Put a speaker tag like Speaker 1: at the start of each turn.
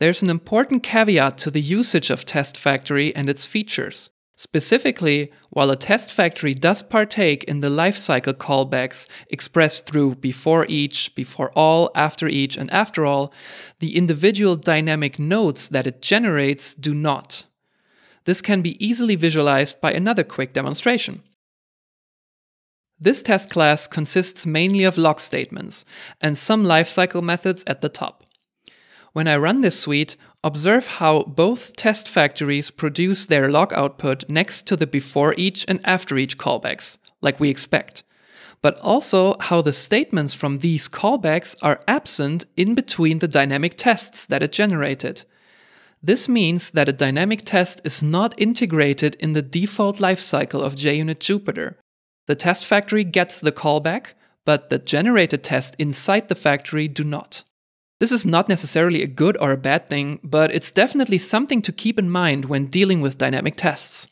Speaker 1: There's an important caveat to the usage of Test Factory and its features. Specifically, while a test factory does partake in the lifecycle callbacks expressed through before each, before all, after each, and after all, the individual dynamic nodes that it generates do not. This can be easily visualized by another quick demonstration. This test class consists mainly of log statements and some lifecycle methods at the top. When I run this suite, observe how both test factories produce their log output next to the before each and after each callbacks, like we expect, but also how the statements from these callbacks are absent in between the dynamic tests that it generated. This means that a dynamic test is not integrated in the default lifecycle of JUnit Jupyter. The test factory gets the callback, but the generated tests inside the factory do not. This is not necessarily a good or a bad thing, but it's definitely something to keep in mind when dealing with dynamic tests.